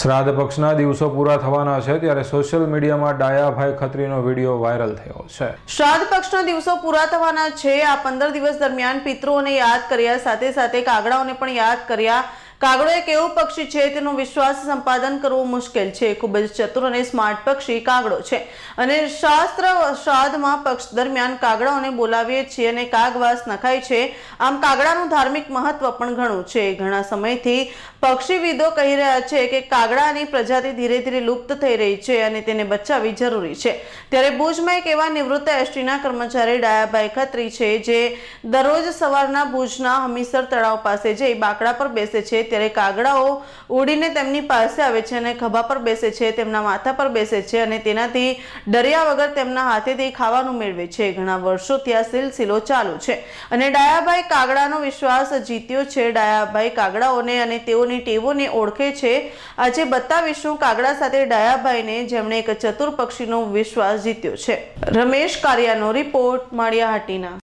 શ્રાદ્ધ પક્ષના દિવસો પૂરા થવાના છે ત્યારે સોશિયલ મીડિયામાં ડાયાભાઈ ખત્રીનો વિડીયો વાયરલ થયો છે શ્રાદ્ધ પક્ષના દિવસો પૂરા થવાના છે આ પંદર દિવસ દરમિયાન પિતૃઓને યાદ કર્યા સાથે સાથે કાગડાઓને પણ યાદ કર્યા કાગડો એક એવું પક્ષી છે તેનો વિશ્વાસ સંપાદન કરવું મુશ્કેલ છે ખૂબ જ ચતુર અને સ્માર્ટ પક્ષી કાગડો છે અને શાસ્ત્ર શ્રાદ્ધમાં પક્ષ દરમિયાન કાગડાઓને બોલાવીએ છીએ અને કાગવાસ નખાય છે આમ કાગડાનું ધાર્મિક મહત્વ પણ ઘણું છે ઘણા સમયથી પક્ષીવિદો કહી રહ્યા છે કે કાગડાની પ્રજાતિ ધીરે ધીરે લુપ્ત થઈ રહી છે અને તેને બચાવવી જરૂરી છે ત્યારે ભુજમાં એક એવા નિવૃત્ત એસટીના કર્મચારી ડાયાભાઈ ખત્રી છે જે દરરોજ સવારના ભુજના હમીસર તળાવ પાસે જઈ બાકડા પર બેસે છે ત્યારે કાગડાઓ ઉડીને તેમની પાસે આવે છે અને ખભા પર બેસે છે તેમના માથા પર બેસે છે અને તેનાથી ડર્યા વગર તેમના હાથેથી ખાવાનું મેળવે છે ઘણા વર્ષોથી આ સિલસિલો ચાલુ છે અને ડાયાભાઈ કાગડાનો વિશ્વાસ જીત્યો છે ડાયાભાઈ કાગડાઓને અને તેઓની ટેવોને ઓળખે છે આજે બતાવીશું કાગડા સાથે ડાયાભાઈને જેમણે એક ચતુર પક્ષીનો વિશ્વાસ જીત્યો છે રમેશ કારિયાનો રિપોર્ટ હાટીના